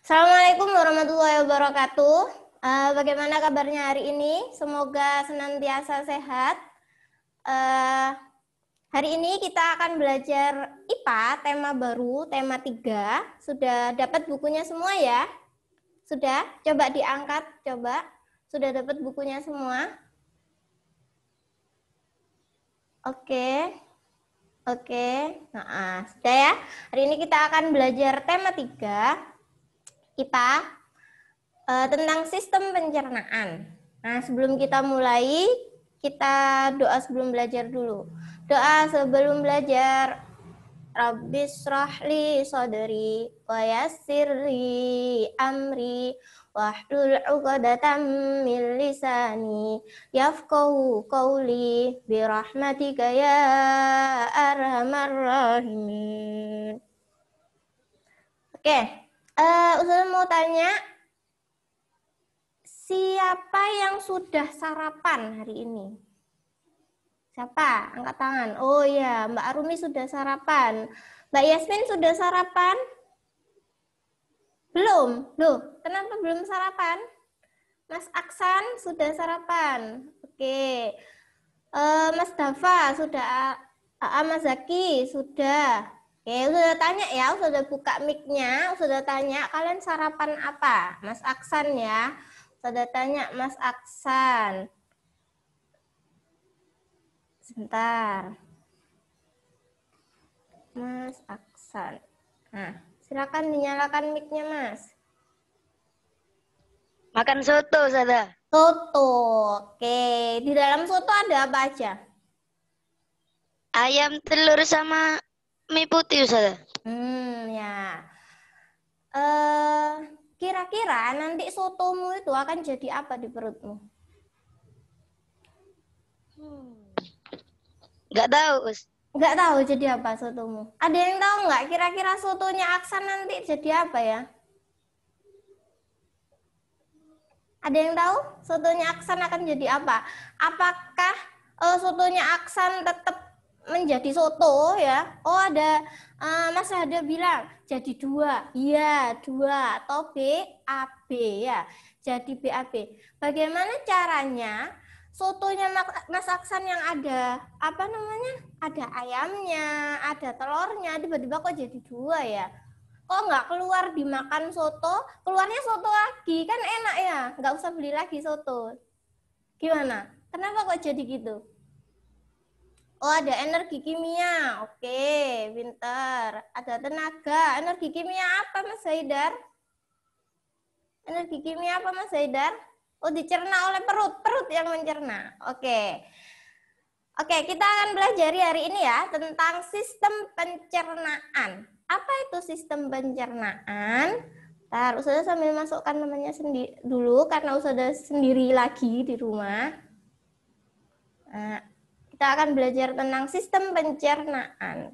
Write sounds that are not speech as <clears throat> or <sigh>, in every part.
Assalamualaikum warahmatullahi wabarakatuh. Uh, bagaimana kabarnya hari ini? Semoga senantiasa sehat. Uh, hari ini kita akan belajar IPA, tema baru, tema 3. Sudah dapat bukunya semua ya? Sudah? Coba diangkat, coba. Sudah dapat bukunya semua? Oke. Okay. Oke, nah, sudah ya. Hari ini kita akan belajar tema tiga kita uh, tentang sistem pencernaan. Nah, sebelum kita mulai, kita doa sebelum belajar dulu. Doa sebelum belajar. Rabbi srahli sodri wa yassirli amri wahlul uqadatan min lisani yafqahu qawli bi rahmatika ya arhamar rahimin. Oke. Okay. Uh, eh, Usul mau tanya, siapa yang sudah sarapan hari ini? Siapa? Angkat tangan. Oh iya, Mbak Arumi sudah sarapan. Mbak Yasmin sudah sarapan? Belum. Loh, kenapa belum sarapan? Mas Aksan sudah sarapan. Oke. Uh, Mas Dava sudah, A Mas Zaki sudah. Oke, sudah tanya ya, sudah buka mic-nya, sudah tanya kalian sarapan apa? Mas Aksan ya. Sudah tanya Mas Aksan. Sebentar. Mas Aksan. Nah, silakan dinyalakan mic-nya, Mas. Makan soto, Sada. Soto. Oke, di dalam soto ada apa aja? Ayam, telur sama mie putih Ustaz. Hmm, ya. Eh, kira-kira nanti sotomu itu akan jadi apa di perutmu? Hmm. Gak tahu, Ustaz. Nggak tahu jadi apa sotomu. Ada yang tahu enggak kira-kira sotonya Aksan nanti jadi apa ya? Ada yang tahu sotonya Aksan akan jadi apa? Apakah uh, sotonya Aksan tetap menjadi soto ya. Oh ada uh, Mas ada bilang jadi dua. Iya dua atau B A B ya. Jadi B A B. Bagaimana caranya sotonya Mas Aksan yang ada apa namanya? Ada ayamnya, ada telurnya. Tiba-tiba kok jadi dua ya? Kok nggak keluar dimakan soto? Keluarnya soto lagi kan enak ya? Nggak usah beli lagi soto. Gimana? Kenapa kok jadi gitu? Oh, ada energi kimia. Oke, pinter. Ada tenaga. Energi kimia apa, Mas Haidar? Energi kimia apa, Mas Haidar? Oh, dicerna oleh perut. Perut yang mencerna. Oke. Oke, kita akan belajar hari ini ya tentang sistem pencernaan. Apa itu sistem pencernaan? Ntar usada sambil masukkan temannya sendiri dulu karena usada sendiri lagi di rumah. Nah, kita akan belajar tentang sistem pencernaan.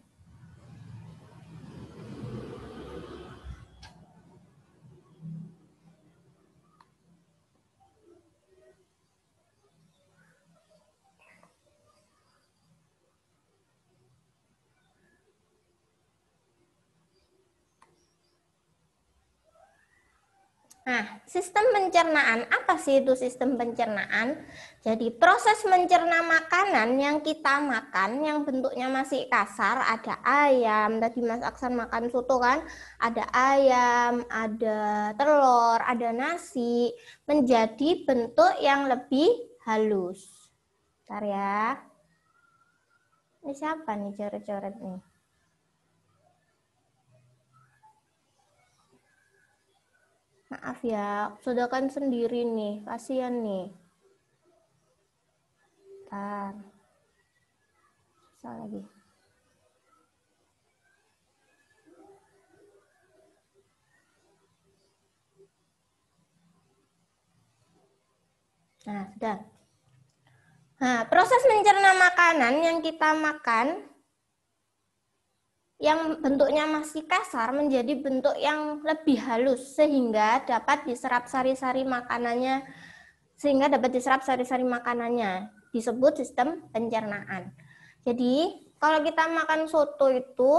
Nah, sistem pencernaan apa sih itu sistem pencernaan? Jadi proses mencerna makanan yang kita makan yang bentuknya masih kasar, ada ayam, tadi Mas Aksan makan soto kan, ada ayam, ada telur, ada nasi, menjadi bentuk yang lebih halus. Bentar ya. Ini siapa nih coret-coret nih? Maaf ya, sudah kan sendiri nih, kasihan nih. Bentar. Susah lagi. Nah, sudah. Nah, proses mencerna makanan yang kita makan yang bentuknya masih kasar menjadi bentuk yang lebih halus sehingga dapat diserap sari-sari makanannya sehingga dapat diserap sari-sari makanannya disebut sistem pencernaan. Jadi kalau kita makan soto itu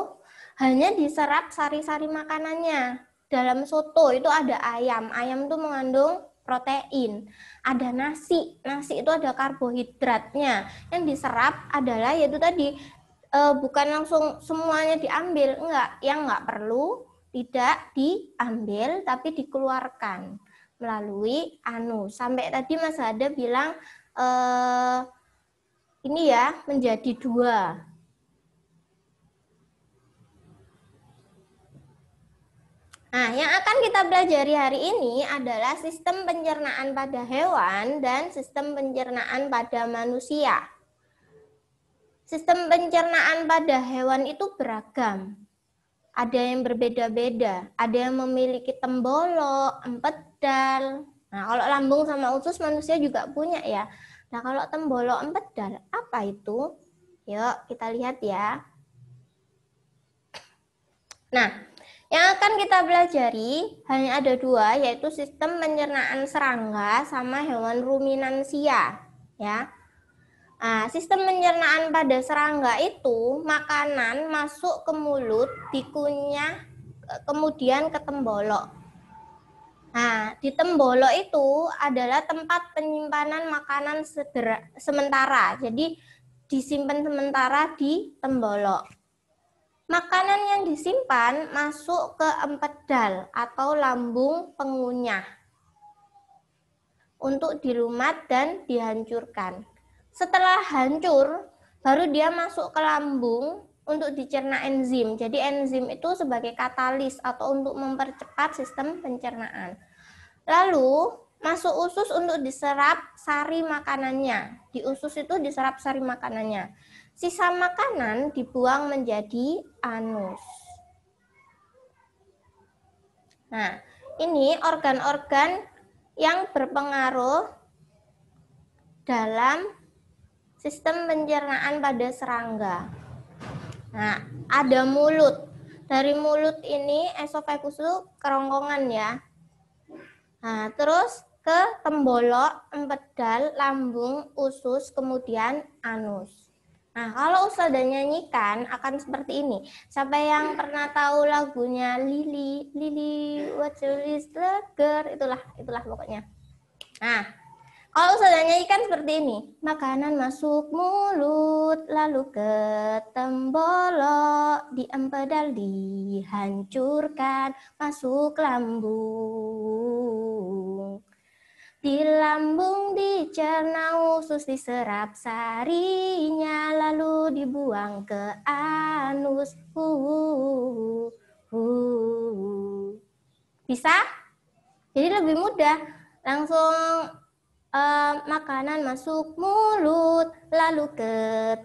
hanya diserap sari-sari makanannya. Dalam soto itu ada ayam. Ayam itu mengandung protein, ada nasi, nasi itu ada karbohidratnya. Yang diserap adalah yaitu tadi uh, bukan langsung semuanya diambil, enggak. Yang enggak perlu tidak diambil tapi dikeluarkan melalui anu. Sampai tadi Mas Hada bilang uh, ini ya menjadi dua. Nah, yang akan kita pelajari hari ini adalah sistem pencernaan pada hewan dan sistem pencernaan pada manusia. Sistem pencernaan pada hewan itu beragam. Ada yang berbeda-beda, ada yang memiliki tembolok, empedal. Nah, kalau lambung sama usus manusia juga punya ya. Nah, kalau tembolok empedal, apa itu? Yuk, kita lihat ya. Nah, yang akan kita pelajari hanya ada dua, yaitu sistem pencernaan serangga sama hewan ruminansia. Ya, Nah, sistem pencernaan pada serangga itu makanan masuk ke mulut, dikunyah, kemudian ke tembolok. Nah, di tembolok itu adalah tempat penyimpanan makanan sedera, sementara. Jadi disimpan sementara di tembolok. Makanan yang disimpan masuk ke empedal atau lambung pengunyah untuk dilumat dan dihancurkan. Setelah hancur, baru dia masuk ke lambung untuk dicerna enzim. Jadi enzim itu sebagai katalis atau untuk mempercepat sistem pencernaan. Lalu masuk usus untuk diserap sari makanannya. Di usus itu diserap sari makanannya. Sisa makanan dibuang menjadi anus. Nah, ini organ-organ yang berpengaruh dalam sistem pencernaan pada serangga. Nah, ada mulut. Dari mulut ini esofagus itu kerongkongan ya. Nah, terus ke tembolok, empedal, lambung, usus, kemudian anus. Nah, kalau Ustazah nyanyikan akan seperti ini. Siapa yang pernah tahu lagunya Lili, Lili, What's Your list, girl? Itulah, itulah pokoknya. Nah, kalau oh, nyanyi ikan seperti ini. Makanan masuk mulut, lalu ke tembolok diempedal, dihancurkan, masuk lambung. Di lambung dicerna usus diserap sarinya, lalu dibuang ke anus. Uh, uh, uh. Bisa? Jadi lebih mudah. Langsung um, makanan masuk mulut lalu ke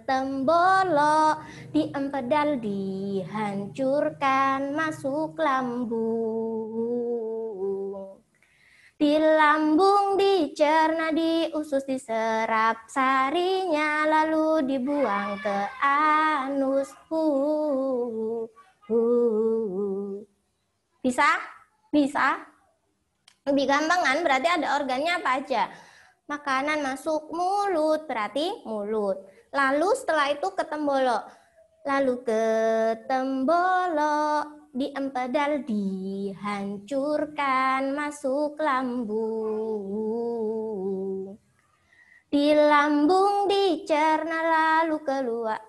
tembolok diempedal dihancurkan masuk lambung di lambung dicerna di usus diserap sarinya lalu dibuang ke anus uh, uh. bisa bisa lebih gampang kan berarti ada organnya apa aja Makanan masuk mulut, berarti mulut. Lalu setelah itu ke tembolok. Lalu ke tembolok, diempedal, dihancurkan, masuk lambung. Di lambung dicerna lalu keluar.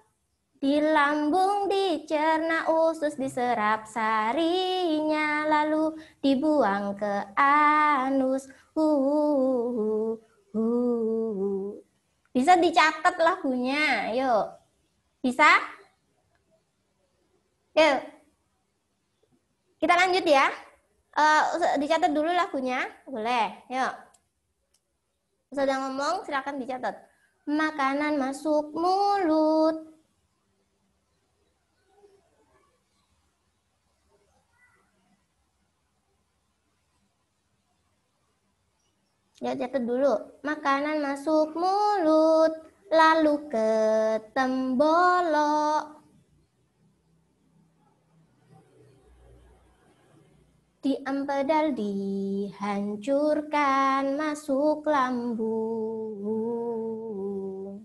Di lambung dicerna usus diserap sarinya lalu dibuang ke anus. Uh, uh, uh. Uh. Bisa dicatat lagunya, yuk. Bisa? Yuk. Kita lanjut ya. Uh, dicatat dulu lagunya, boleh. Yuk. sedang ngomong, silakan dicatat. Makanan masuk mulut, Catat dulu. Makanan masuk mulut, lalu ke tembolok. Diempedal dihancurkan masuk lambung.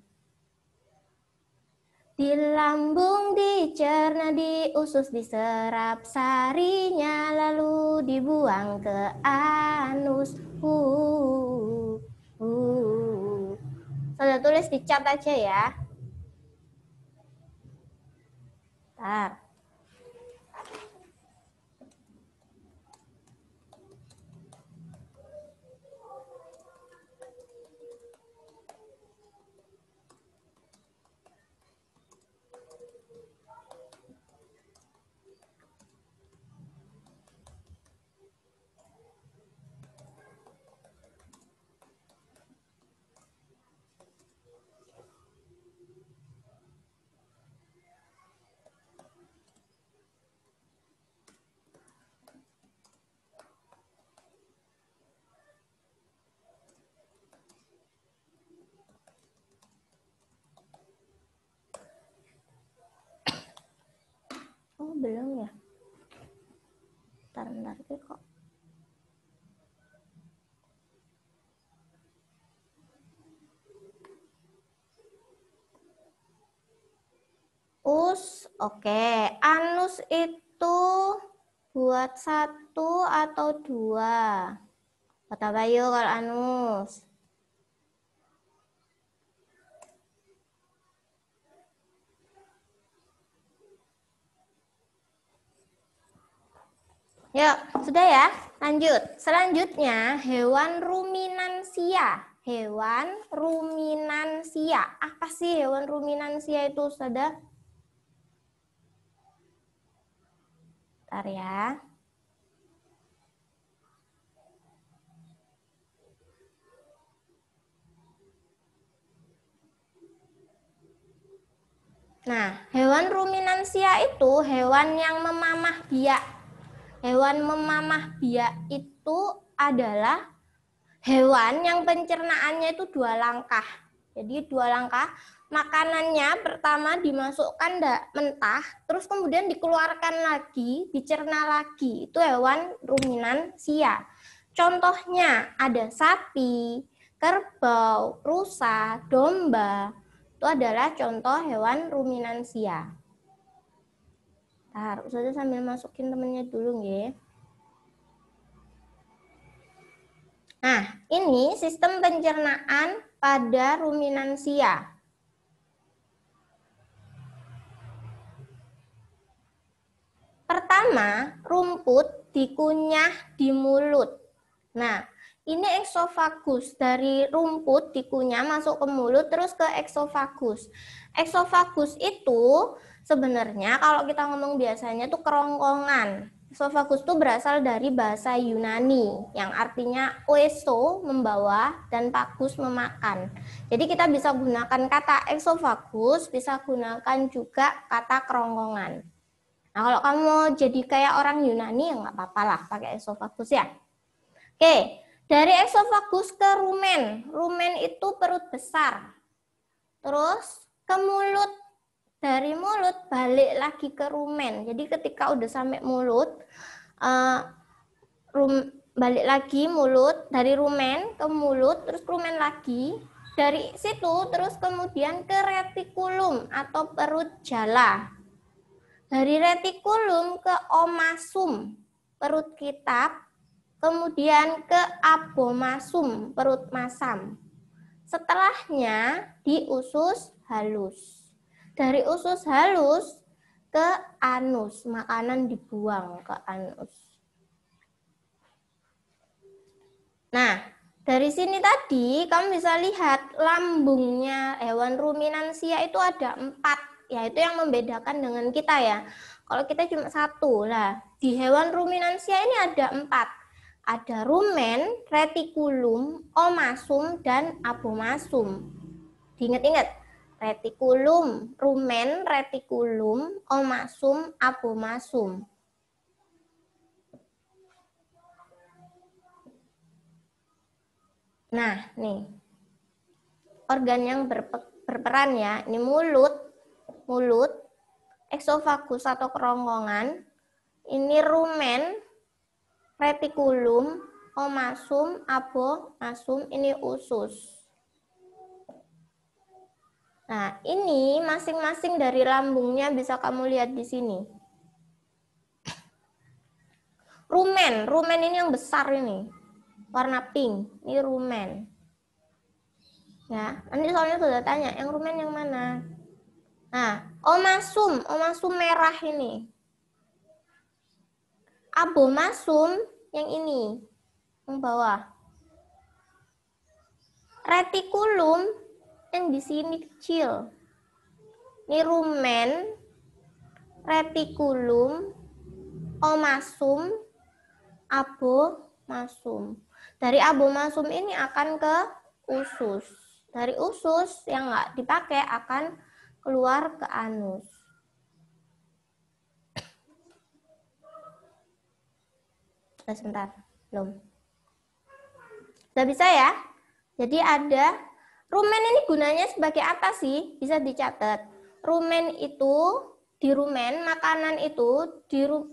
Di lambung dicerna di usus diserap sarinya lalu dibuang ke anus Uh, uh. Saya tulis di chat aja ya. Bentar. belum ya ntar nanti kok us oke okay. anus itu buat satu atau dua kata Bayu kalau anus Yuk, sudah ya? Lanjut. Selanjutnya, hewan ruminansia. Hewan ruminansia. Apa sih hewan ruminansia itu, Ustazah? Bentar ya. Nah, hewan ruminansia itu hewan yang memamah biak hewan memamah biak itu adalah hewan yang pencernaannya itu dua langkah. Jadi dua langkah, makanannya pertama dimasukkan mentah, terus kemudian dikeluarkan lagi, dicerna lagi. Itu hewan ruminan sia. Contohnya ada sapi, kerbau, rusa, domba. Itu adalah contoh hewan ruminansia. Bentar, Ustazah sambil masukin temennya dulu ya. Nah, ini sistem pencernaan pada ruminansia. Pertama, rumput dikunyah di mulut. Nah, ini eksofagus dari rumput dikunyah masuk ke mulut terus ke eksofagus. Eksofagus itu Sebenarnya kalau kita ngomong biasanya tuh kerongkongan. Esofagus itu berasal dari bahasa Yunani yang artinya oeso membawa dan pagus memakan. Jadi kita bisa gunakan kata eksofagus, bisa gunakan juga kata kerongkongan. Nah kalau kamu mau jadi kayak orang Yunani ya nggak apa-apa lah pakai esofagus ya. Oke, dari esofagus ke rumen. Rumen itu perut besar. Terus ke mulut dari mulut balik lagi ke rumen. Jadi ketika udah sampai mulut, uh, rum, balik lagi mulut dari rumen ke mulut, terus ke rumen lagi. Dari situ terus kemudian ke retikulum atau perut jala. Dari retikulum ke omasum, perut kitab, kemudian ke abomasum, perut masam. Setelahnya di usus halus dari usus halus ke anus, makanan dibuang ke anus. Nah, dari sini tadi kamu bisa lihat lambungnya hewan ruminansia itu ada empat, yaitu yang membedakan dengan kita ya. Kalau kita cuma satu lah, di hewan ruminansia ini ada empat. Ada rumen, retikulum, omasum, dan abomasum. Diingat-ingat, retikulum, rumen, retikulum, omasum, abomasum. Nah, nih. Organ yang berpe berperan ya, ini mulut, mulut, eksofagus atau kerongkongan, ini rumen, retikulum, omasum, abomasum, ini usus. Nah, ini masing-masing dari lambungnya bisa kamu lihat di sini. Rumen, rumen ini yang besar ini. Warna pink, ini rumen. Ya, nanti soalnya sudah tanya, yang rumen yang mana? Nah, omasum, omasum merah ini. Abomasum yang ini, yang bawah. Retikulum yang di sini kecil. Ini rumen, retikulum, omasum, abomasum. Dari abomasum ini akan ke usus. Dari usus yang nggak dipakai akan keluar ke anus. Sebentar, belum. Sudah bisa ya? Jadi ada Rumen ini gunanya sebagai apa sih? Bisa dicatat. Rumen itu di rumen makanan itu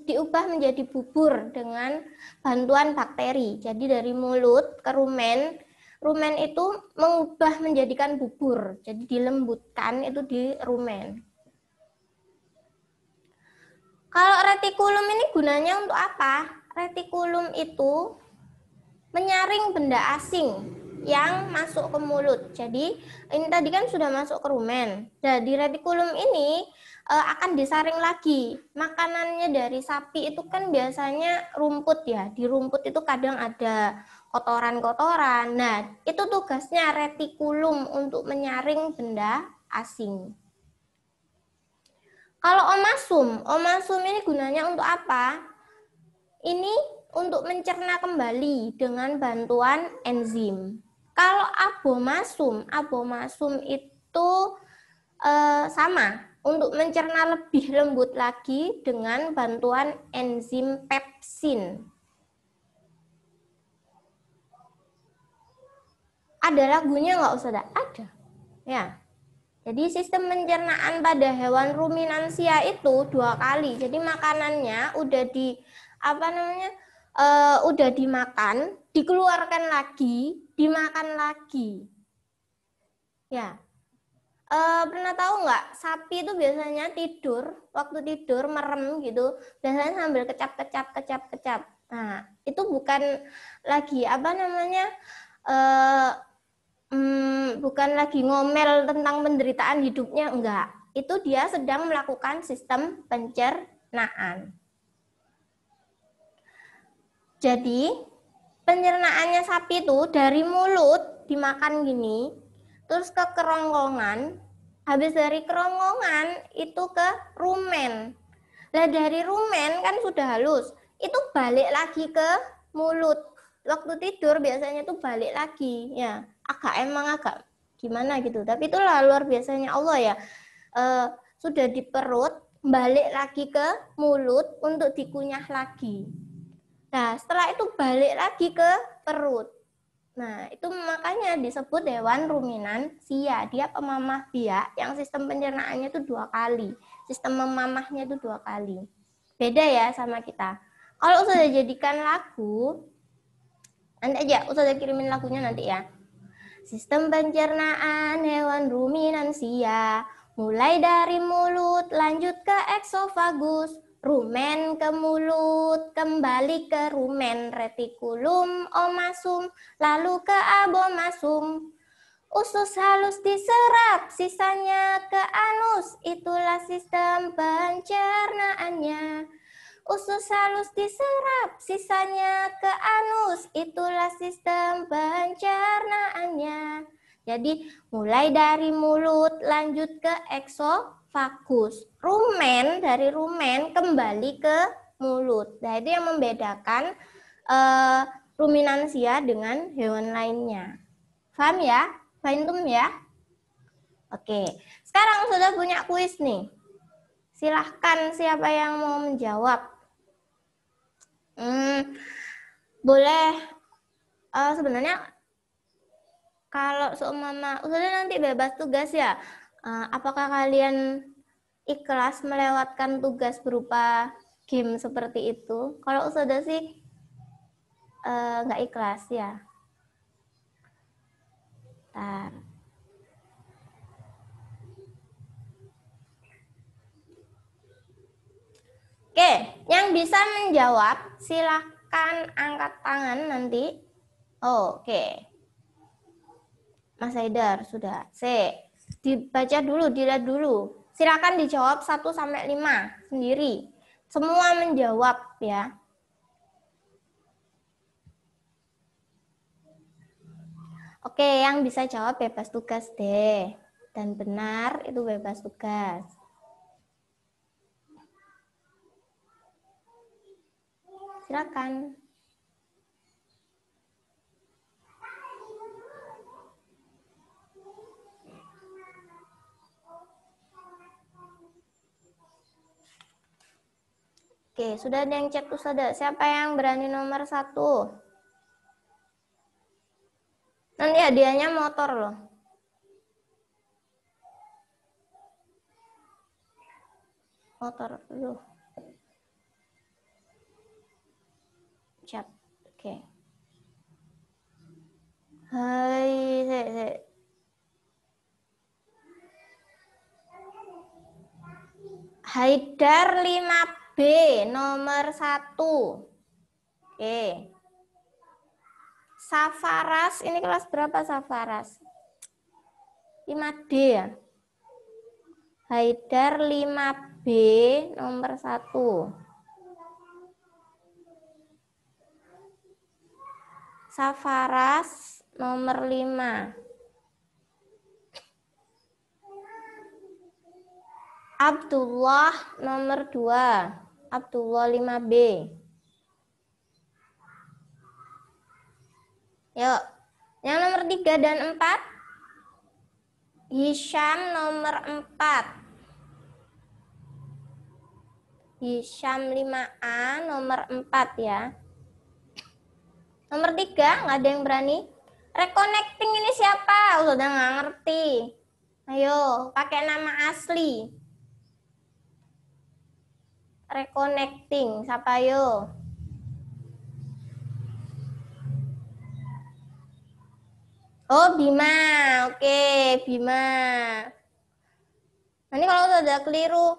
diubah menjadi bubur dengan bantuan bakteri. Jadi dari mulut ke rumen, rumen itu mengubah menjadikan bubur. Jadi dilembutkan itu di rumen. Kalau retikulum ini gunanya untuk apa? Retikulum itu menyaring benda asing yang masuk ke mulut. Jadi ini tadi kan sudah masuk ke rumen. Jadi retikulum ini e, akan disaring lagi. Makanannya dari sapi itu kan biasanya rumput ya. Di rumput itu kadang ada kotoran-kotoran. Nah, itu tugasnya retikulum untuk menyaring benda asing. Kalau omasum, omasum ini gunanya untuk apa? Ini untuk mencerna kembali dengan bantuan enzim. Kalau abomasum, abomasum itu eh, sama untuk mencerna lebih lembut lagi dengan bantuan enzim pepsin. Ada lagunya nggak usah ada? Ada. Ya. Jadi sistem pencernaan pada hewan ruminansia itu dua kali. Jadi makanannya udah di apa namanya? E, udah dimakan dikeluarkan lagi, dimakan lagi. Ya, e, pernah tahu nggak sapi itu biasanya tidur waktu tidur merem gitu, biasanya sambil kecap-kecap, kecap-kecap. Nah, itu bukan lagi apa namanya? E, mm, bukan lagi ngomel tentang penderitaan hidupnya, enggak. Itu dia sedang melakukan sistem pencernaan. Jadi, pencernaannya sapi itu dari mulut dimakan gini, terus ke kerongkongan, habis dari kerongkongan itu ke rumen. Lah dari rumen kan sudah halus, itu balik lagi ke mulut. Waktu tidur biasanya tuh balik lagi, ya agak emang agak gimana gitu. Tapi itulah luar biasanya Allah ya. E, sudah di perut, balik lagi ke mulut untuk dikunyah lagi. Nah, setelah itu balik lagi ke perut. Nah, itu makanya disebut hewan ruminan sia. Dia pemamah biak yang sistem pencernaannya itu dua kali. Sistem memamahnya itu dua kali. Beda ya sama kita. Kalau sudah jadikan lagu, nanti aja Ustazah kirimin lagunya nanti ya. Sistem pencernaan hewan ruminansia mulai dari mulut lanjut ke eksofagus rumen ke mulut, kembali ke rumen retikulum omasum, lalu ke abomasum. Usus halus diserap, sisanya ke anus, itulah sistem pencernaannya. Usus halus diserap, sisanya ke anus, itulah sistem pencernaannya. Jadi mulai dari mulut lanjut ke eksok, vagus. Rumen dari rumen kembali ke mulut. Nah, itu yang membedakan uh, ruminansia dengan hewan lainnya. Paham ya? Paham ya? Oke. Sekarang sudah punya kuis nih. Silahkan siapa yang mau menjawab. Hmm, boleh. Uh, sebenarnya kalau seumama, usulnya nanti bebas tugas ya. Eh, apakah kalian ikhlas melewatkan tugas berupa game seperti itu? Kalau sudah sih eh, nggak ikhlas ya. Bentar. Oke, yang bisa menjawab silahkan angkat tangan nanti. Oh, oke. Mas Haidar sudah. C. Dibaca dulu, dilihat dulu. Silakan dijawab 1 sampai 5 sendiri. Semua menjawab ya. Oke, yang bisa jawab bebas tugas deh. Dan benar itu bebas tugas. Silakan. Oke, sudah ada yang chat Ustazah. Siapa yang berani nomor satu? Nanti hadiahnya motor loh. Motor dulu. Chat. Oke. Hai, se, se. Haidar 50 B nomor satu. Oke. Safaras, ini kelas berapa Safaras? 5D ya? Haidar 5B nomor 1. Safaras nomor 5. Abdullah nomor 2. Abdullah 5B. Yuk. Yang nomor 3 dan 4. Hisham nomor 4. Hisham 5A nomor 4 ya. Nomor 3, nggak ada yang berani. Reconnecting ini siapa? Udah nggak ngerti. Ayo, pakai nama asli reconnecting Siapa yo Oh Bima, oke okay, Bima. Nanti kalau sudah keliru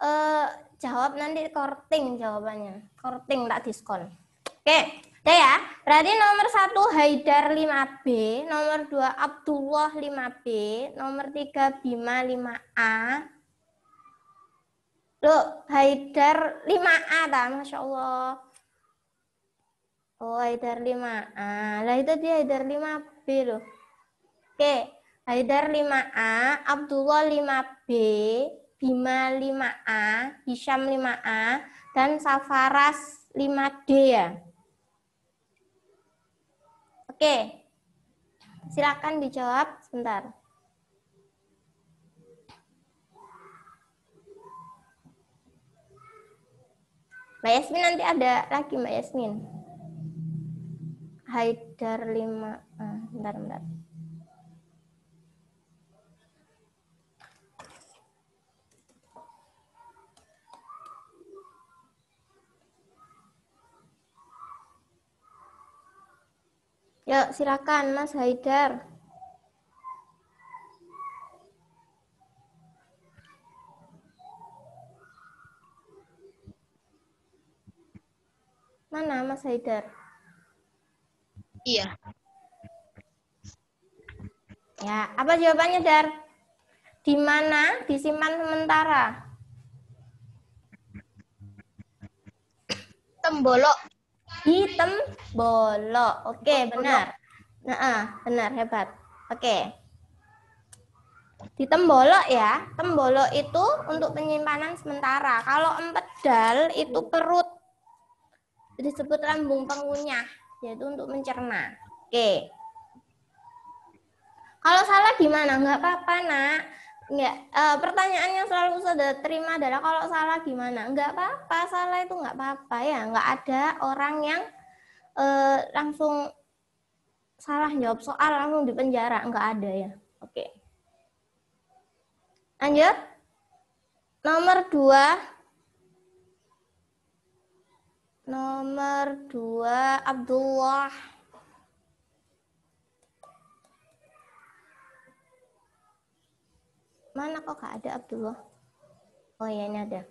eh, jawab nanti korting jawabannya, korting tak diskon. Oke, okay. Udah ya. Berarti nomor satu Haidar 5B, nomor 2 Abdullah 5B, nomor 3 Bima 5A, Dok, Haidar 5A ta, Masya Allah. Oh, Haidar 5A. Lah itu dia Haidar 5B loh. Oke, Haidar 5A, Abdullah 5B, Bima 5A, Hisham 5A, dan Safaras 5D ya. Oke, silakan dijawab sebentar. Mbak Yasmin nanti ada lagi Mbak Yasmin. Haidar 5 ah, eh, bentar bentar. Yuk, silakan Mas Haidar. Mana Mas Haidar? Iya. Ya, apa jawabannya, Dar? Di mana disimpan sementara? Tembolok. Di tembolok. Oke, okay, benar. Nah, benar, hebat. Oke. Di tembolok ya. Tembolok itu untuk penyimpanan sementara. Kalau empedal itu perut disebut lambung pengunyah yaitu untuk mencerna. Oke. Kalau salah gimana? Enggak apa-apa, Nak. Enggak e, eh, pertanyaan yang selalu saya terima adalah kalau salah gimana? Enggak apa-apa, salah itu enggak apa-apa ya. Enggak ada orang yang e, langsung salah jawab soal langsung di penjara, enggak ada ya. Oke. Lanjut. Nomor dua Nomor dua Abdullah. Mana kok gak ada Abdullah? Oh iya ini ada.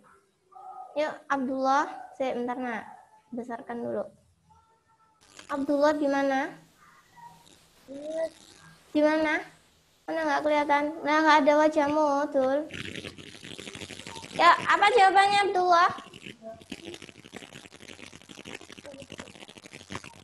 Yuk Abdullah, saya bentar nak besarkan dulu. Abdullah di mana? Di mana? Mana nggak kelihatan? Nah nggak ada wajahmu, Dul. Ya apa jawabannya Abdullah?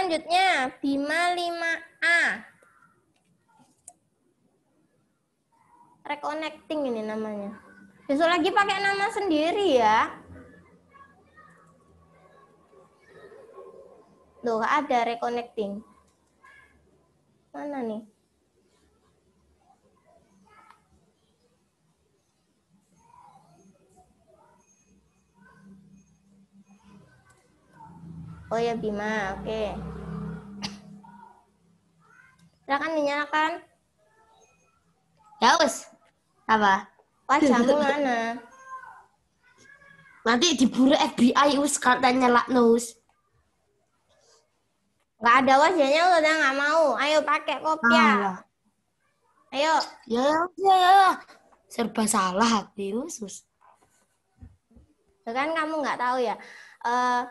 Selanjutnya, Bima 5A. Reconnecting ini namanya. Besok lagi pakai nama sendiri ya. tuh ada reconnecting. Mana nih? Oh ya Bima, oke. Okay. Silakan dinyalakan. Yaus, Apa? Wajahmu mana? Nanti diburu FBI us katanya nyelak nus. Gak ada wajahnya ya, lu udah nggak mau. Ayo pakai kopya. Ah, Ayo. Ya, ya, ya. Serba salah hati Sus. Kan kamu nggak tahu ya. Uh,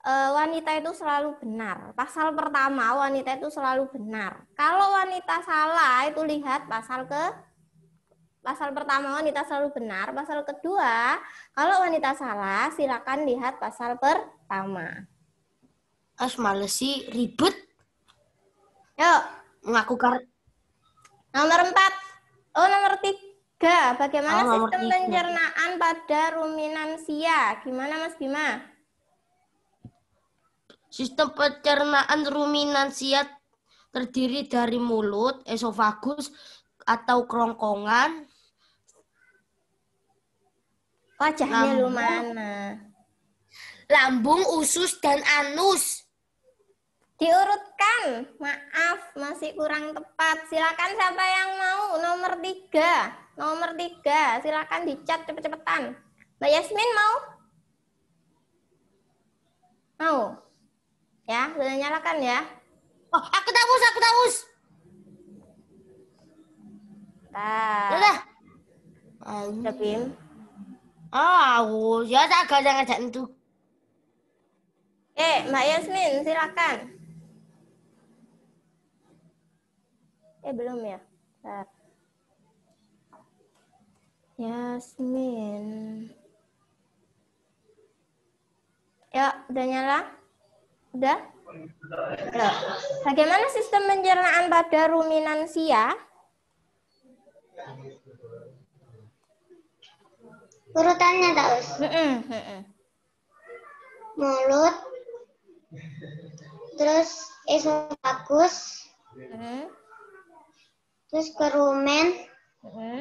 Eh, wanita itu selalu benar. Pasal pertama, wanita itu selalu benar. Kalau wanita salah, itu lihat pasal ke pasal pertama wanita selalu benar. Pasal kedua, kalau wanita salah, silakan lihat pasal pertama. As males sih ribet. Yuk, mengaku kar. Nomor empat. Oh, nomor tiga. Bagaimana oh, sistem pencernaan pada ruminansia? Gimana Mas Bima? Sistem pencernaan ruminansia terdiri dari mulut, esofagus atau kerongkongan, wajahnya lambung, mana? lambung, usus dan anus. Diurutkan, maaf masih kurang tepat. Silakan siapa yang mau nomor tiga, nomor tiga. Silakan dicat cepet-cepetan. Mbak Yasmin mau? Mau. Ya, sudah nyalakan ya. Oh, aku us aku tak us Udah. Udah, Oh, aku. Ya, tak jangan ngajak itu. Eh, Mbak Yasmin, silakan. Eh, belum ya? Bentar. Yasmin. Ya, udah nyala? Udah? Bagaimana sistem pencernaan pada ruminansia? Urutannya tak Mulut, terus esofagus, mm mm-hmm. terus ke rumen, mm-hmm.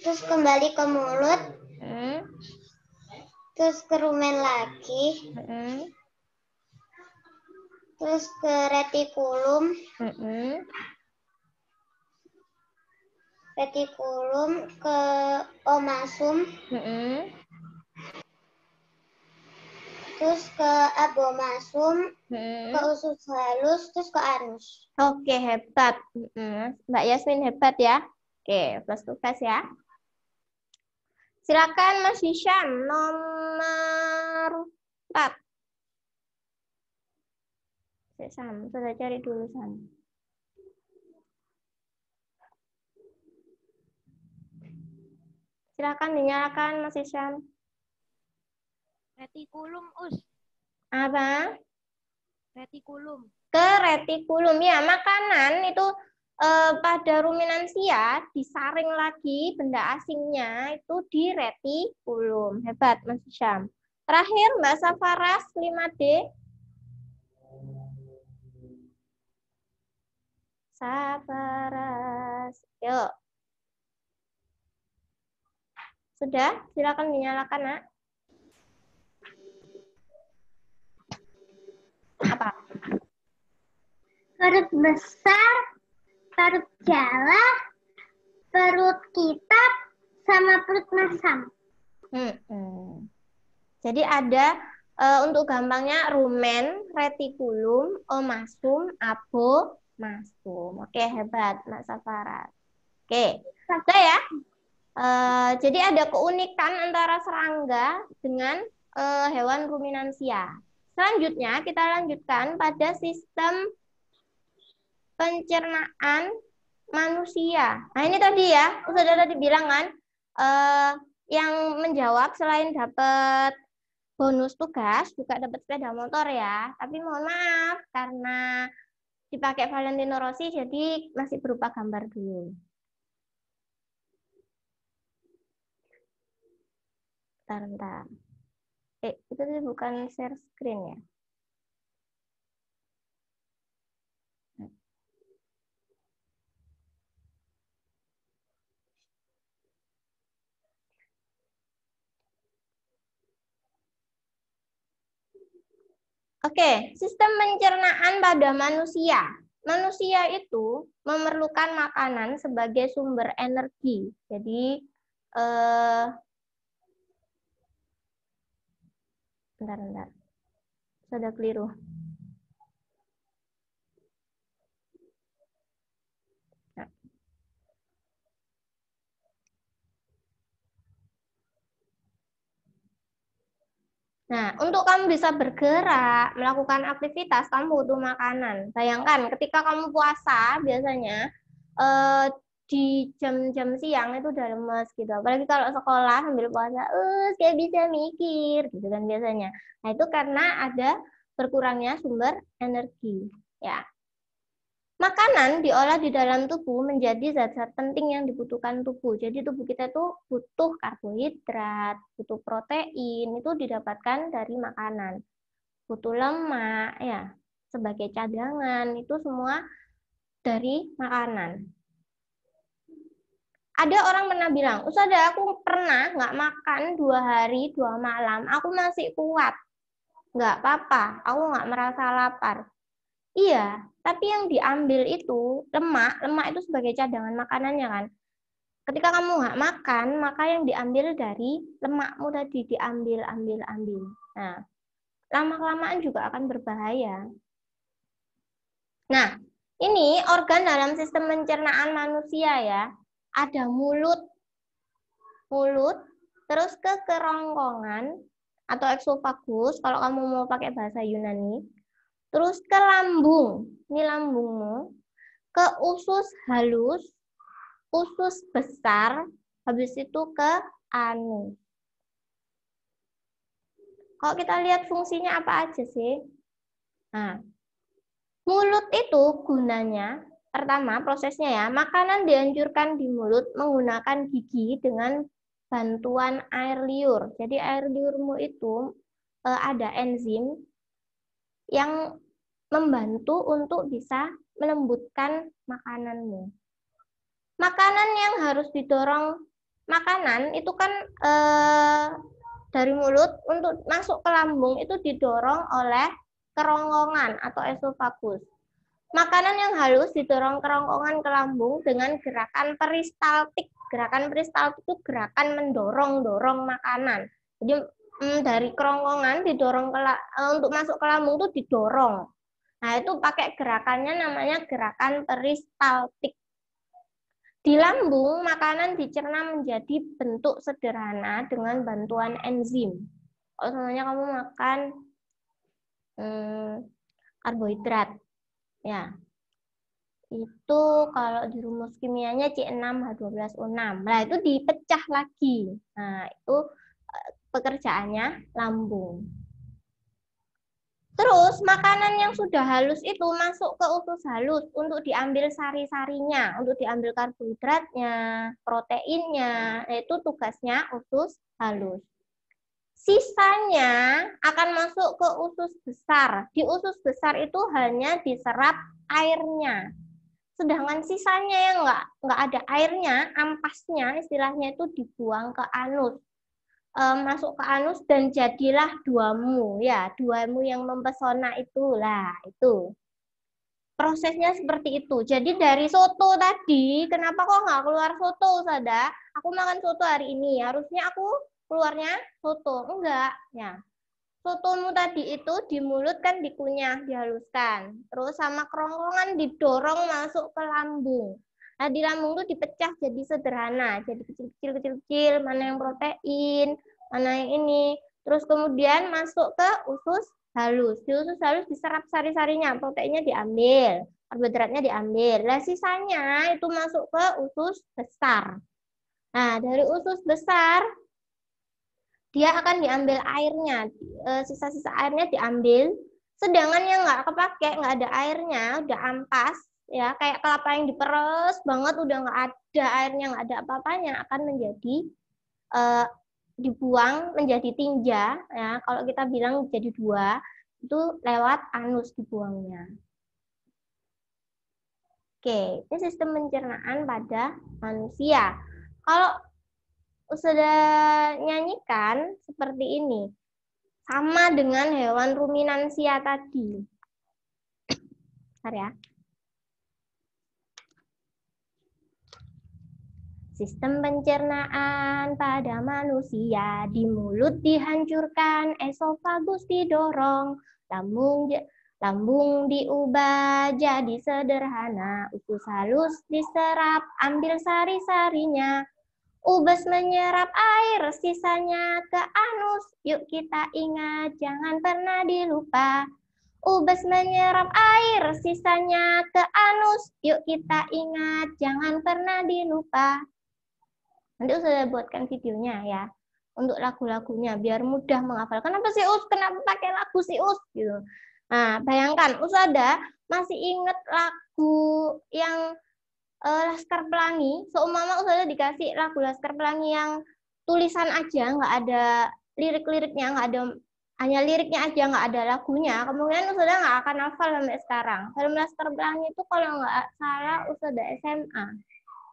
terus kembali ke mulut, mm-hmm. terus ke rumen lagi terus ke retikulum. Mm -hmm. Retikulum ke omasum. Mm -hmm. Terus ke abomasum, mm -hmm. ke usus halus, terus ke anus. Oke, hebat. Mm -hmm. Mbak Yasmin hebat ya. Oke, plus tugas ya. Silakan Mas Hisham, nomor 4. Sam, sudah cari dulu Sam. Silakan dinyalakan Mas Isyam. Retikulum, Us. Apa? Retikulum. Ke retikulum ya, makanan itu eh, pada ruminansia disaring lagi benda asingnya itu di retikulum. Hebat Mas Isyam. Terakhir Mbak Safaras 5D. Saparas. Yuk. Sudah? Silakan dinyalakan, Nak. Apa? Perut besar, perut jala, perut kitab, sama perut masam. Hmm, Jadi ada Uh, untuk gampangnya rumen, retikulum, omasum, abo, Masum. Oke, hebat Mbak Safara. Oke, iya. ada ya. Uh, jadi ada keunikan antara serangga dengan uh, hewan ruminansia. Selanjutnya kita lanjutkan pada sistem pencernaan manusia. Nah ini tadi ya, saudara tadi bilang kan, uh, yang menjawab selain dapat bonus tugas juga dapat sepeda motor ya. Tapi mohon maaf karena dipakai Valentino Rossi jadi masih berupa gambar dulu. Bentar, Eh, itu bukan share screen ya? Oke, sistem pencernaan pada manusia. Manusia itu memerlukan makanan sebagai sumber energi. Jadi, eh, bentar, bentar. Sudah keliru. Nah, untuk kamu bisa bergerak, melakukan aktivitas, kamu butuh makanan. Bayangkan, ketika kamu puasa, biasanya eh, di jam-jam siang itu udah lemes gitu. Apalagi kalau sekolah sambil puasa, eh, kayak bisa mikir gitu kan biasanya. Nah, itu karena ada berkurangnya sumber energi. Ya, Makanan diolah di dalam tubuh menjadi zat-zat penting yang dibutuhkan tubuh. Jadi tubuh kita itu butuh karbohidrat, butuh protein, itu didapatkan dari makanan. Butuh lemak, ya sebagai cadangan, itu semua dari makanan. Ada orang pernah bilang, Usada aku pernah nggak makan dua hari, dua malam, aku masih kuat. Nggak apa-apa, aku nggak merasa lapar Iya, tapi yang diambil itu lemak, lemak itu sebagai cadangan makanannya kan. Ketika kamu nggak makan, maka yang diambil dari lemakmu tadi diambil, ambil, ambil. Nah, lama kelamaan juga akan berbahaya. Nah, ini organ dalam sistem pencernaan manusia ya. Ada mulut, mulut, terus ke kerongkongan atau eksofagus kalau kamu mau pakai bahasa Yunani, terus ke lambung, ini lambungmu, ke usus halus, usus besar, habis itu ke anus. Kalau kita lihat fungsinya apa aja sih? Nah, mulut itu gunanya, pertama prosesnya ya, makanan dihancurkan di mulut menggunakan gigi dengan bantuan air liur. Jadi air liurmu itu eh, ada enzim yang membantu untuk bisa melembutkan makananmu. Makanan yang harus didorong makanan itu kan eh, dari mulut untuk masuk ke lambung itu didorong oleh kerongkongan atau esofagus. Makanan yang halus didorong kerongkongan ke lambung dengan gerakan peristaltik. Gerakan peristaltik itu gerakan mendorong-dorong makanan. Jadi hmm, dari kerongkongan didorong ke la, eh, untuk masuk ke lambung itu didorong. Nah, itu pakai gerakannya namanya gerakan peristaltik. Di lambung, makanan dicerna menjadi bentuk sederhana dengan bantuan enzim. Kalau semuanya kamu makan hmm, karbohidrat, ya itu kalau di rumus kimianya C6H12O6. Nah, itu dipecah lagi. Nah, itu pekerjaannya lambung. Terus makanan yang sudah halus itu masuk ke usus halus untuk diambil sari-sarinya, untuk diambil karbohidratnya, proteinnya, nah, itu tugasnya usus halus. Sisanya akan masuk ke usus besar. Di usus besar itu hanya diserap airnya. Sedangkan sisanya yang enggak, nggak ada airnya, ampasnya istilahnya itu dibuang ke anus Eh, masuk ke anus dan jadilah duamu ya duamu yang mempesona itulah itu prosesnya seperti itu jadi dari soto tadi kenapa kok nggak keluar soto sada aku makan soto hari ini harusnya aku keluarnya soto enggak ya sotomu tadi itu di mulut kan dikunyah dihaluskan terus sama kerongkongan didorong masuk ke lambung Eh, di lambung itu dipecah jadi sederhana, jadi kecil-kecil kecil-kecil, mana yang protein, mana yang ini. Terus kemudian masuk ke usus halus. Di usus halus diserap sari-sarinya, proteinnya diambil, karbohidratnya diambil. Nah, sisanya itu masuk ke usus besar. Nah, dari usus besar dia akan diambil airnya, eh, sisa-sisa airnya diambil. Sedangkan yang nggak kepake, nggak ada airnya, udah ampas, ya kayak kelapa yang diperes banget udah nggak ada airnya nggak ada apa-apanya akan menjadi uh, dibuang menjadi tinja ya kalau kita bilang jadi dua itu lewat anus dibuangnya oke ini sistem pencernaan pada manusia kalau sudah nyanyikan seperti ini sama dengan hewan ruminansia tadi Bentar ya. Sistem pencernaan pada manusia di mulut dihancurkan, esofagus didorong, lambung lambung diubah jadi sederhana, usus halus diserap, ambil sari-sarinya, ubes menyerap air sisanya ke anus. Yuk kita ingat jangan pernah dilupa. Ubes menyerap air sisanya ke anus. Yuk kita ingat jangan pernah dilupa. Nanti saya buatkan videonya ya untuk lagu-lagunya biar mudah menghafal. Kenapa sih Us? Kenapa pakai lagu sih Us? Gitu. Nah, bayangkan Usada masih inget lagu yang uh, Laskar Pelangi. So Us Usada dikasih lagu Laskar Pelangi yang tulisan aja, nggak ada lirik-liriknya, nggak ada hanya liriknya aja nggak ada lagunya kemungkinan Usada nggak akan hafal sampai sekarang film Laskar Pelangi itu kalau nggak salah ada SMA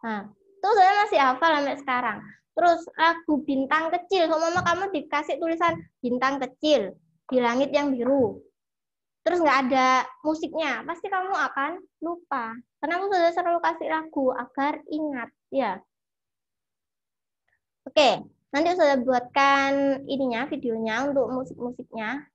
nah Terus saya masih hafal sampai sekarang. Terus lagu bintang kecil, mama kamu dikasih tulisan bintang kecil di langit yang biru. Terus nggak ada musiknya, pasti kamu akan lupa. Karena aku sudah selalu kasih lagu agar ingat, ya. Oke, nanti sudah buatkan ininya, videonya untuk musik-musiknya.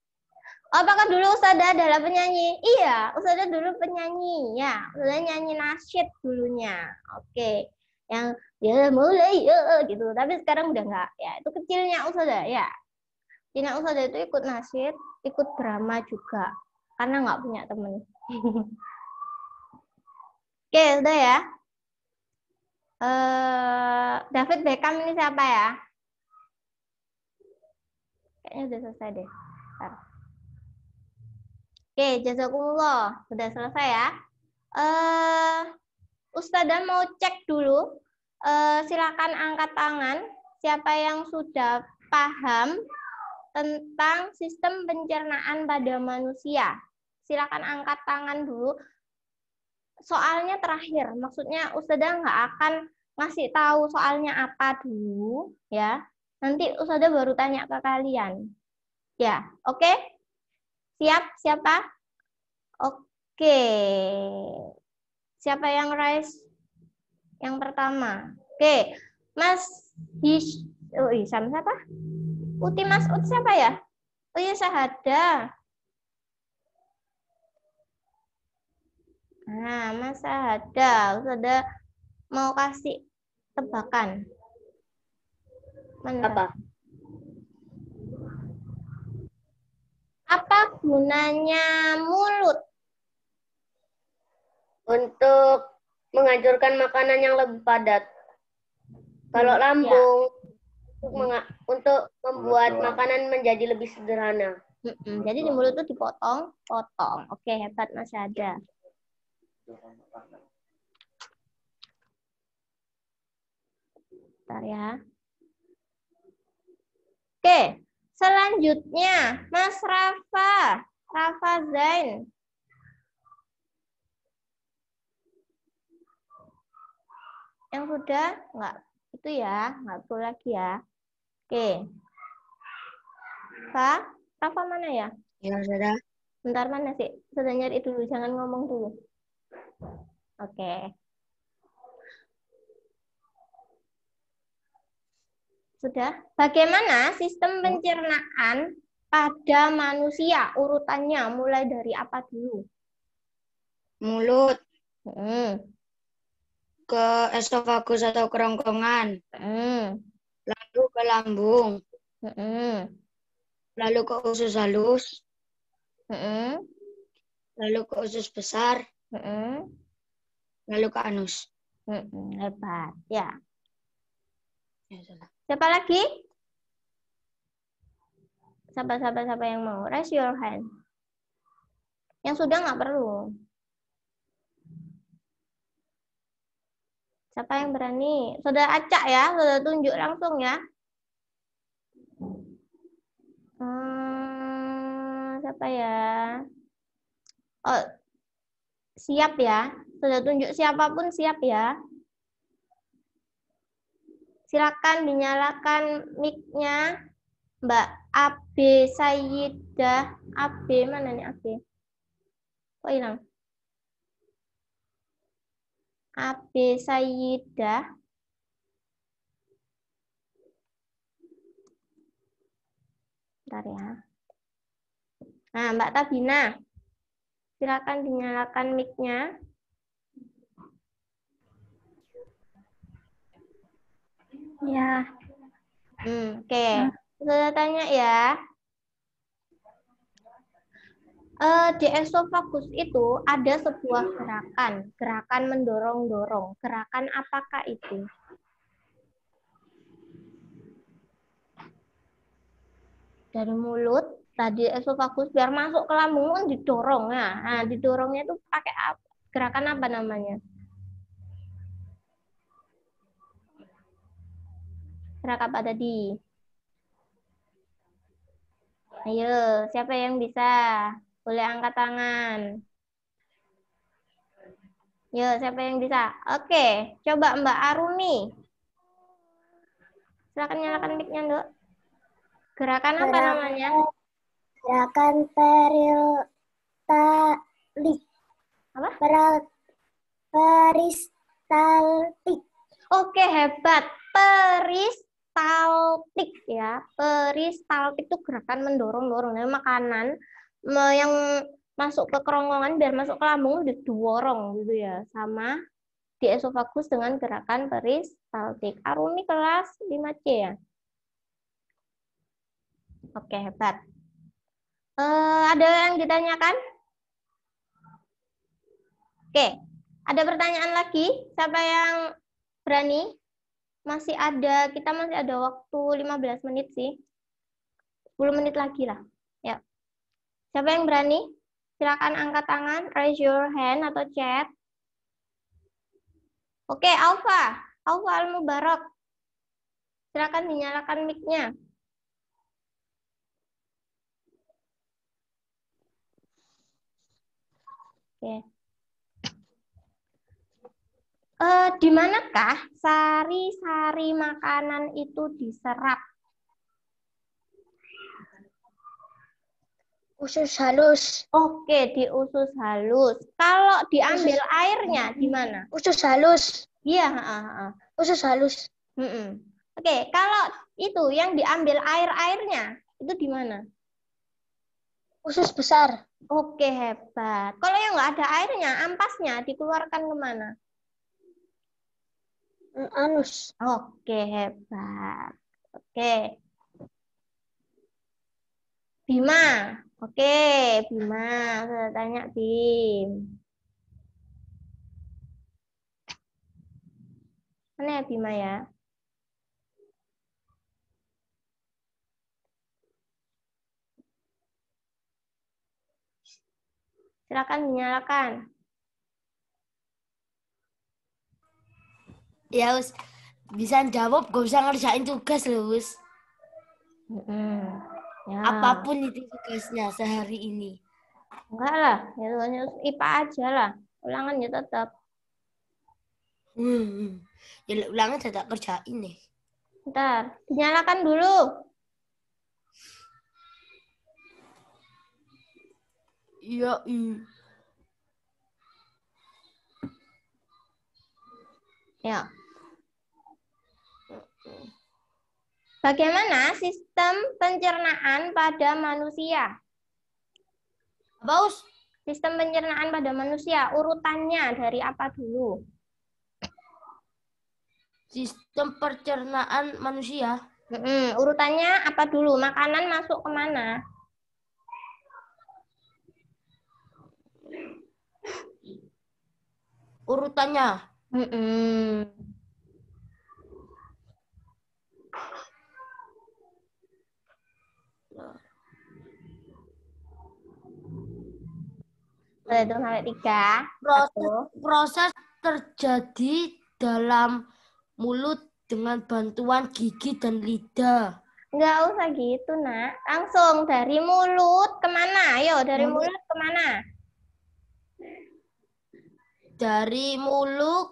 Apakah dulu Ustazah adalah penyanyi? Iya, Ustazah dulu penyanyi. Ya, Ustazah nyanyi nasyid dulunya. Oke yang ya mulai ya gitu tapi sekarang udah nggak ya itu kecilnya usada ya kecilnya usada itu ikut nasir ikut drama juga karena nggak punya temen <laughs> oke udah ya uh, David Beckham ini siapa ya kayaknya udah selesai deh Bentar. oke jazakumullah udah selesai ya uh, eh, Ustazah mau cek dulu Eh, silakan angkat tangan siapa yang sudah paham tentang sistem pencernaan pada manusia. Silakan angkat tangan dulu. Soalnya terakhir, maksudnya Ustadzah nggak akan ngasih tahu soalnya apa dulu, ya. Nanti Ustadzah baru tanya ke kalian. Ya, oke? Okay? Siap? Siapa? Oke. Okay. Siapa yang raise yang pertama. Oke, Mas His oh, iya, sama siapa? Uti Mas Ut siapa ya? Oh iya Sahada. Nah, Mas Sahada, sudah mau kasih tebakan. Mana? Apa? Apa gunanya mulut? Untuk menghancurkan makanan yang lebih padat. Kalau hmm, lambung ya. untuk, untuk membuat Betul. makanan menjadi lebih sederhana. Mm Jadi di mulut itu dipotong, potong. Oke, hebat Mas ada. Bentar ya. Oke, selanjutnya Mas Rafa, Rafa Zain. Yang sudah enggak itu ya, enggak perlu lagi ya. Oke. pak Rafa mana ya? Ya, sudah. Bentar mana sih? Sudah nyari dulu, jangan ngomong dulu. Oke. Sudah. Bagaimana sistem pencernaan pada manusia? Urutannya mulai dari apa dulu? Mulut. Hmm ke esofagus atau kerongkongan, mm. lalu ke lambung, mm. lalu ke usus halus, mm. lalu ke usus besar, mm. lalu ke anus. Mm. Hebat, ya. ya Siapa lagi? Siapa-siapa siapa yang mau? Raise your hand. Yang sudah nggak perlu. Siapa yang berani? Saudara acak ya, saudara tunjuk langsung ya. Hmm, siapa ya? Oh, siap ya. Sudah tunjuk siapapun siap ya. Silakan dinyalakan mic-nya Mbak AB Sayyidah. AB mana nih AB? Kok hilang? AB Sayyidah e Bentar ya. Nah, Mbak Tabina, silakan dinyalakan mic-nya. Ya. Hmm, Oke, okay. Nah. tanya ya uh, di esofagus itu ada sebuah gerakan, gerakan mendorong-dorong. Gerakan apakah itu? Dari mulut tadi esofagus biar masuk ke lambung kan didorong ya. Nah, didorongnya itu pakai apa? gerakan apa namanya? Gerakan apa tadi? Ayo, siapa yang bisa? Boleh angkat tangan. Yuk, siapa yang bisa? Oke, coba Mbak Aruni. Silakan nyalakan mic-nya, Dok. Gerakan apa gerakan, namanya? Gerakan peristaltik. Apa? Peral, peristaltik. Oke, hebat. Peristaltik ya. Peristaltik itu gerakan mendorong-dorong. makanan yang masuk ke kerongkongan biar masuk ke lambung di gitu ya sama di esofagus dengan gerakan peristaltik Aruni kelas 5C ya oke hebat e, ada yang ditanyakan oke ada pertanyaan lagi siapa yang berani masih ada kita masih ada waktu 15 menit sih 10 menit lagi lah Siapa yang berani? Silakan angkat tangan, raise your hand atau chat. Oke, Alfa. Alfa Al-Mubarak. Silakan dinyalakan mic-nya. Oke. Uh, eh, di manakah sari-sari makanan itu diserap? Usus halus. Oke, di usus halus. Kalau diambil usus. airnya di mana? Usus halus. Iya, Usus halus. Mm -mm. Oke, kalau itu yang diambil air-airnya itu di mana? Usus besar. Oke, hebat. Kalau yang enggak ada airnya, ampasnya dikeluarkan kemana? Mm, anus. Oke, hebat. Oke. Bima, Oke, Bima, saya tanya Bim. Mana ya Bima ya? Silakan dinyalakan. Ya, Us. Bisa jawab, gak usah ngerjain tugas, Us. Mm -hmm. Ya. Apapun itu tugasnya sehari ini. Enggak lah, itu ya IPA aja lah. Ulangannya tetap. Hmm. Jadi hmm. ya, ulangan tetap kerjain nih. Ntar, dinyalakan dulu. Iya, iya. ya, Ya. Bagaimana sistem pencernaan pada manusia? Baus, Sistem pencernaan pada manusia, urutannya dari apa dulu? Sistem pencernaan manusia. Mm Urutannya apa dulu? Makanan masuk kemana? Urutannya. Mm Boleh hitung sampai tiga. Proses, proses terjadi dalam mulut dengan bantuan gigi dan lidah. Enggak usah gitu, nak. Langsung dari mulut kemana? Ayo, dari mulut, mulut kemana? Dari mulut,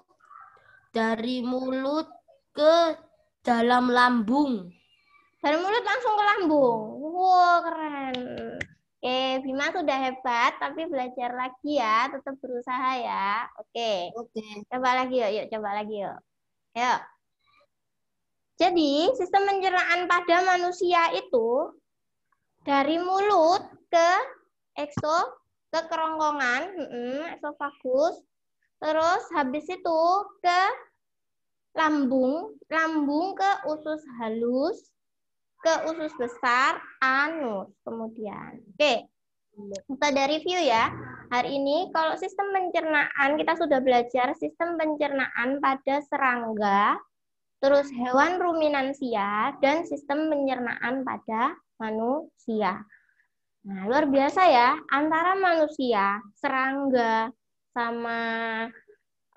dari mulut ke dalam lambung. Dari mulut langsung ke lambung. Wow, keren. Oke, Bima sudah hebat, tapi belajar lagi ya, tetap berusaha ya. Oke. Oke. Coba lagi yuk, yuk coba lagi yuk. Yuk. Jadi, sistem pencernaan pada manusia itu dari mulut ke ekso ke kerongkongan, esofagus, terus habis itu ke lambung, lambung ke usus halus, ke usus besar anus kemudian. Oke. Kita dari review ya. Hari ini kalau sistem pencernaan kita sudah belajar sistem pencernaan pada serangga, terus hewan ruminansia dan sistem pencernaan pada manusia. Nah, luar biasa ya antara manusia, serangga sama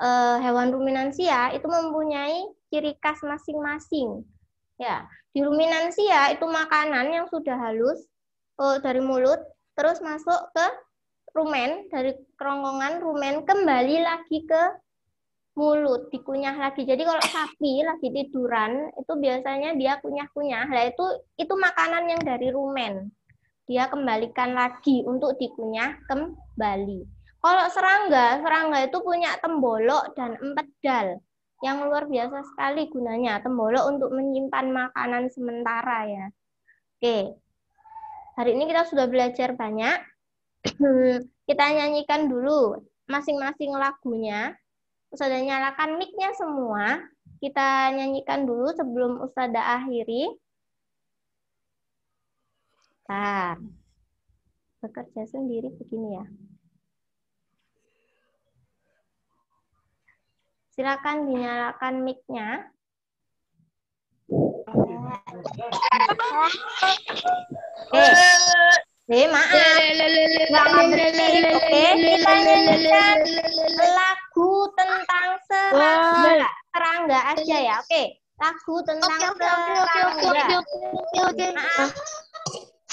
eh, hewan ruminansia itu mempunyai ciri khas masing-masing. Ya, di ruminansia itu makanan yang sudah halus eh, dari mulut terus masuk ke rumen dari kerongkongan rumen kembali lagi ke mulut dikunyah lagi. Jadi kalau sapi lagi tiduran itu biasanya dia kunyah-kunyah. Lah itu itu makanan yang dari rumen. Dia kembalikan lagi untuk dikunyah kembali. Kalau serangga, serangga itu punya tembolok dan empedal yang luar biasa sekali gunanya tembolok untuk menyimpan makanan sementara ya. Oke. Hari ini kita sudah belajar banyak. <clears throat> kita nyanyikan dulu masing-masing lagunya. Ustadzah nyalakan mic-nya semua. Kita nyanyikan dulu sebelum Ustadzah akhiri. Bentar. Bekerja sendiri begini ya. Silakan dinyalakan mic-nya. Oke. Eh, eh, maaf. Oke, kita nyanyikan lagu tentang serangga. Serangga aja ya, oke. Lagu tentang serangga. Maaf.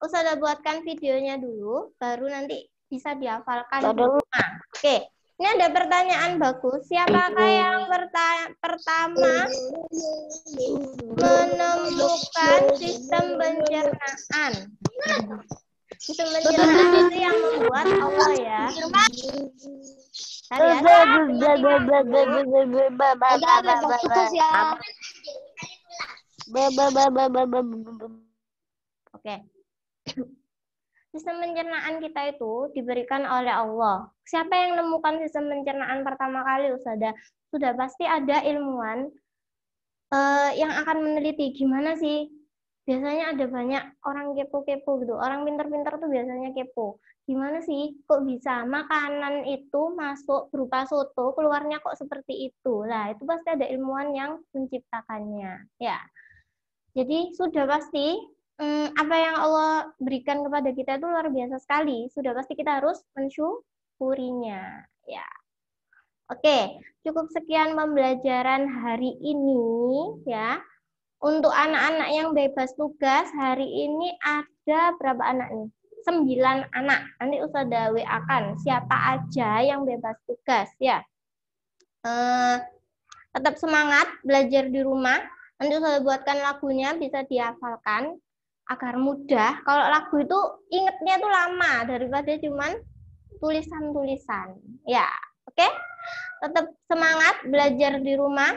Terus udah buatkan videonya dulu, baru nanti bisa dihafalkan nah, Oke, ini ada pertanyaan bagus. Siapakah yang perta pertama menemukan sistem pencernaan? Sistem pencernaan itu yang membuat Allah ya. Oke. Sistem pencernaan kita itu diberikan oleh Allah. Siapa yang menemukan sistem pencernaan pertama kali, Usada? Sudah pasti ada ilmuwan uh, yang akan meneliti gimana sih biasanya ada banyak orang kepo-kepo gitu. Orang pinter-pinter tuh biasanya kepo. Gimana sih kok bisa makanan itu masuk berupa soto, keluarnya kok seperti itu? Lah, itu pasti ada ilmuwan yang menciptakannya. Ya. Jadi sudah pasti hmm, apa yang Allah berikan kepada kita itu luar biasa sekali. Sudah pasti kita harus mensyukurinya. Ya. Oke, cukup sekian pembelajaran hari ini ya. Untuk anak-anak yang bebas tugas, hari ini ada berapa anak nih? Sembilan anak. Nanti usah WA akan siapa aja yang bebas tugas ya. Uh, tetap semangat belajar di rumah. Nanti Ustazah buatkan lagunya bisa dihafalkan agar mudah. Kalau lagu itu ingetnya tuh lama daripada cuman tulisan-tulisan. Ya, oke? Okay? Tetap semangat belajar di rumah